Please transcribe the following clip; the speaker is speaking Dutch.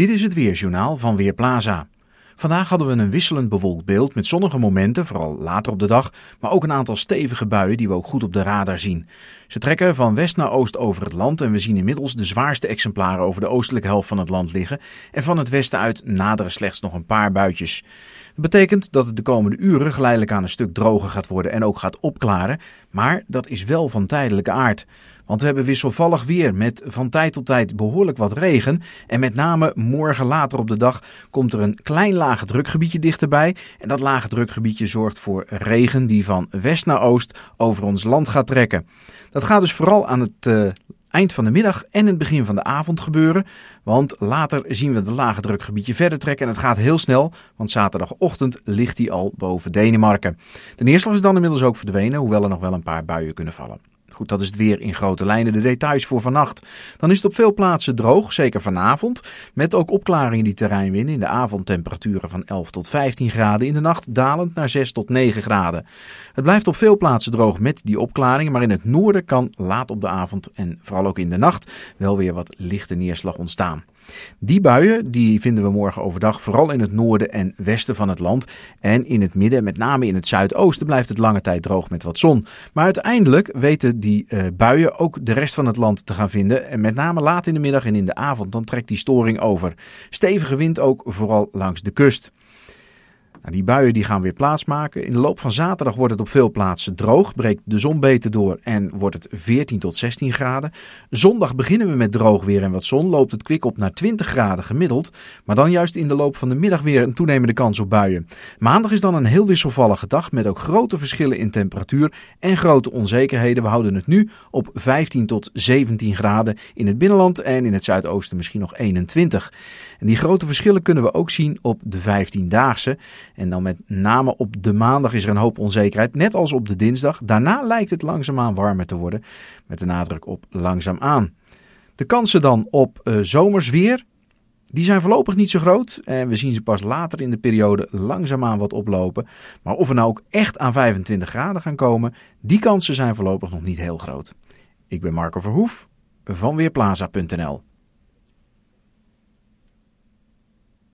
Dit is het Weerjournaal van Weerplaza. Vandaag hadden we een wisselend bewolkt beeld met zonnige momenten, vooral later op de dag, maar ook een aantal stevige buien die we ook goed op de radar zien. Ze trekken van west naar oost over het land en we zien inmiddels de zwaarste exemplaren over de oostelijke helft van het land liggen en van het westen uit naderen slechts nog een paar buitjes. Dat betekent dat het de komende uren geleidelijk aan een stuk droger gaat worden en ook gaat opklaren, maar dat is wel van tijdelijke aard. Want we hebben wisselvallig weer met van tijd tot tijd behoorlijk wat regen. En met name morgen later op de dag komt er een klein laag drukgebiedje dichterbij. En dat lage drukgebiedje zorgt voor regen die van west naar oost over ons land gaat trekken. Dat gaat dus vooral aan het eh, eind van de middag en het begin van de avond gebeuren. Want later zien we de lage drukgebiedje verder trekken. En het gaat heel snel, want zaterdagochtend ligt hij al boven Denemarken. De neerslag is dan inmiddels ook verdwenen, hoewel er nog wel een paar buien kunnen vallen. Goed, dat is het weer in grote lijnen. De details voor vannacht. Dan is het op veel plaatsen droog, zeker vanavond. Met ook opklaringen die terrein winnen. In de avondtemperaturen van 11 tot 15 graden. In de nacht dalend naar 6 tot 9 graden. Het blijft op veel plaatsen droog met die opklaringen. Maar in het noorden kan laat op de avond en vooral ook in de nacht wel weer wat lichte neerslag ontstaan. Die buien die vinden we morgen overdag vooral in het noorden en westen van het land. En in het midden, met name in het zuidoosten, blijft het lange tijd droog met wat zon. Maar uiteindelijk weten die eh, buien ook de rest van het land te gaan vinden. En met name laat in de middag en in de avond, dan trekt die storing over. Stevige wind ook, vooral langs de kust. Nou, die buien die gaan weer plaatsmaken. In de loop van zaterdag wordt het op veel plaatsen droog, breekt de zon beter door en wordt het 14 tot 16 graden. Zondag beginnen we met droog weer en wat zon, loopt het kwik op naar 20 graden gemiddeld, maar dan juist in de loop van de middag weer een toenemende kans op buien. Maandag is dan een heel wisselvallige dag met ook grote verschillen in temperatuur en grote onzekerheden. We houden het nu op 15 tot 17 graden in het binnenland en in het zuidoosten misschien nog 21. En die grote verschillen kunnen we ook zien op de 15-daagse. En dan met name op de maandag is er een hoop onzekerheid, net als op de dinsdag. Daarna lijkt het langzaamaan warmer te worden, met de nadruk op langzaamaan. De kansen dan op eh, zomersweer, die zijn voorlopig niet zo groot. En we zien ze pas later in de periode langzaamaan wat oplopen. Maar of we nou ook echt aan 25 graden gaan komen, die kansen zijn voorlopig nog niet heel groot. Ik ben Marco Verhoef van Weerplaza.nl.